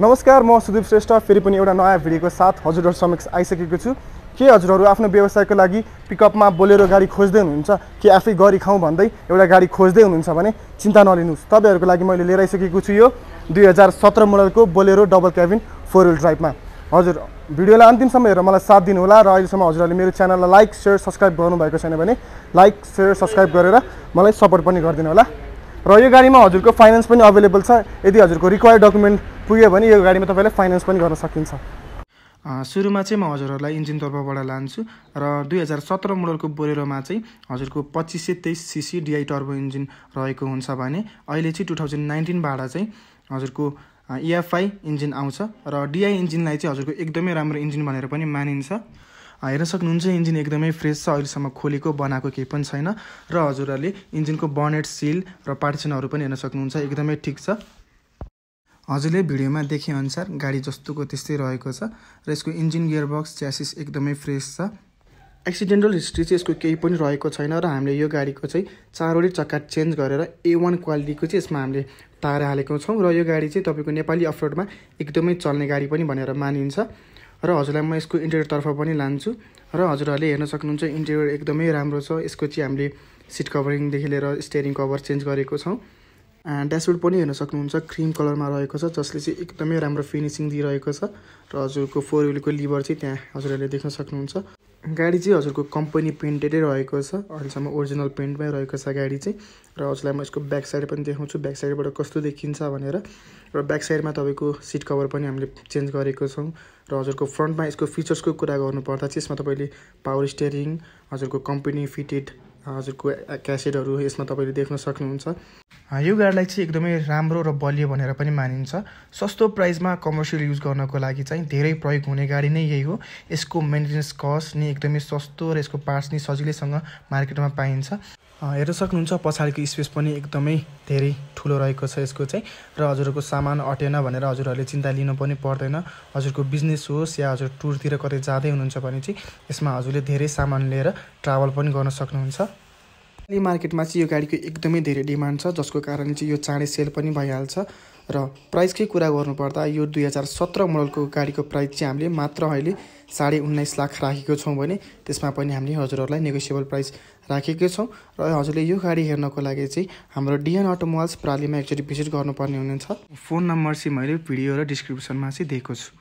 नमस्कार म सुदीप श्रेष्ठ फेरि पनि एउटा नयाँ भिडियोको साथ हजुरहरू समक्ष आइसकेको छु के हजुरहरू आफ्नो व्यवसायको लागि पिकअपमा बोलेरो गाडी खोज्दै हुनुहुन्छ कि आफै गरी खाउँ भन्दै एउटा गाडी खोज्दै हुनुहुन्छ भने चिन्ता नलिनुहोस् तपाईँहरूको लागि मैले लिएर आइसकेको छु यो दुई हजार सत्र मोडलको Bolero double cabin four wheel ड्राइभमा हजुर भिडियोलाई अन्तिमसम्म हेरेर मलाई साथ दिनुहोला र अहिलेसम्म हजुरहरूले मेरो च्यानललाई लाइक सेयर सब्सक्राइब गर्नुभएको छैन भने लाइक सेयर सब्सक्राइब गरेर मलाई सपोर्ट पनि गरिदिनु होला र यो गाडीमा हजुरको फाइनेन्स पनि अभाइलेबल छ यदि हजुरको रिक्वायर डकुमेन्ट पुग्यो भने यो गाडीमा तपाईँले फाइनेन्स पनि गर्न सकिन्छ सुरुमा चाहिँ म हजुरहरूलाई इन्जिनतर्फबाट लान्छु र दुई हजार सत्र मोडलको बोरेरोमा चाहिँ हजुरको पच्चिस सय तेइस सिसी डिआई टर्बो इन्जिन रहेको हुन्छ भने अहिले चाहिँ टु थाउजन्ड नाइन्टिनबाट चाहिँ हजुरको इएफआई इन्जिन आउँछ र डिआई इन्जिनलाई चाहिँ हजुरको एकदमै राम्रो इन्जिन भनेर पनि मानिन्छ हेर्न सक्नुहुन्छ इन्जिन एकदमै फ्रेस छ अहिलेसम्म खोलेको बनाएको केही पनि छैन र हजुरहरूले इन्जिनको बनेट सिल र पार्टिसनहरू पनि हेर्न सक्नुहुन्छ एकदमै ठिक छ हजुरले भिडियोमा देखेअनुसार गाडी जस्तोको त्यस्तै रहेको छ र यसको इन्जिन गियर बक्स च्यासिस एकदमै फ्रेस छ एक्सिडेन्टल हिस्ट्री चाहिँ यसको केही पनि रहेको छैन र हामीले यो गाडीको चाहिँ चारवटै चक्का चेन्ज गरेर ए वान क्वालिटीको चाहिँ यसमा हामीले तारा हालेको छौँ र यो गाडी चाहिँ तपाईँको नेपाली अफरोडमा एकदमै चल्ने गाडी पनि भनेर मानिन्छ र हजुरलाई म यसको इन्टेरियरतर्फ पनि लान्छु र हजुरहरूले हेर्न सक्नुहुन्छ इन्टेरियर एकदमै राम्रो छ यसको चाहिँ हामीले सिट कभरिङदेखि लिएर स्टेरिङ कभर चेन्ज गरेको छौँ ड्यासबोर्ड पनि हेर्न सक्नुहुन्छ क्रिम कलरमा रहेको छ जसले चाहिँ एकदमै राम्रो फिनिसिङ दिइरहेको छ र हजुरको फोर विलको लिभर चाहिँ त्यहाँ हजुरहरूले देख्न सक्नुहुन्छ गाडी चाहिँ हजुरको कम्पनी पेन्टेडै रहेको छ अहिलेसम्म ओरिजिनल पेन्टमै रहेको छ गाडी चाहिँ र हजुरलाई म यसको ब्याक साइड पनि देखाउँछु ब्याक साइडबाट कस्तो देखिन्छ भनेर र ब्याक साइडमा तपाईँको सिट कभर पनि हामीले चेन्ज गरेको छौँ र हजुरको फ्रन्टमा यसको फिचर्सको कुरा गर्नुपर्दा चाहिँ यसमा तपाईँले पावर स्टेरिङ हजुरको कम्पनी फिटेड हजुरको क्यासेटहरू यसमा तपाईँले देख्न सक्नुहुन्छ यो गाडीलाई चाहिँ एकदमै राम्रो र बलियो भनेर पनि मानिन्छ सस्तो प्राइसमा कमर्सियल युज गर्नको लागि चाहिँ धेरै प्रयोग हुने गाडी नै यही हो यसको मेन्टेनेन्स कस्ट नि एकदमै सस्तो र यसको पार्ट्स नि सजिलैसँग मार्केटमा पाइन्छ हेर्न सक्नुहुन्छ पछाडिको स्पेस पनि एकदमै धेरै ठुलो रहेको छ यसको चाहिँ र हजुरहरूको सामान अटेन भनेर हजुरहरूले चिन्ता लिनु पनि पर्दैन हजुरको बिजनेस होस् या हजुर टुरतिर कतै जाँदै हुनुहुन्छ भने चाहिँ यसमा हजुरले धेरै सामान लिएर ट्राभल पनि गर्न सक्नुहुन्छ नेपाली मार्केटमा चाहिँ यो गाडीको एकदमै धेरै डिमान्ड छ जसको कारणले चाहिँ यो चाँडै सेल पनि भइहाल्छ र प्राइसकै कुरा गर्नुपर्दा यो दुई हजार सत्र मोडलको गाडीको प्राइस चाहिँ हामीले मात्र अहिले साढे उन्नाइस लाख राखेको छौँ भने त्यसमा पनि हामीले हजुरहरूलाई नेगोसिएबल प्राइस राखेकै छौँ र हजुरले यो गाडी हेर्नको लागि चाहिँ हाम्रो डिएन अटोमोबाइल्स प्रालीमा एकचोटि भिजिट गर्नुपर्ने हुनेछ फोन नम्बर चाहिँ मैले भिडियो र डिस्क्रिप्सनमा चाहिँ दिएको छु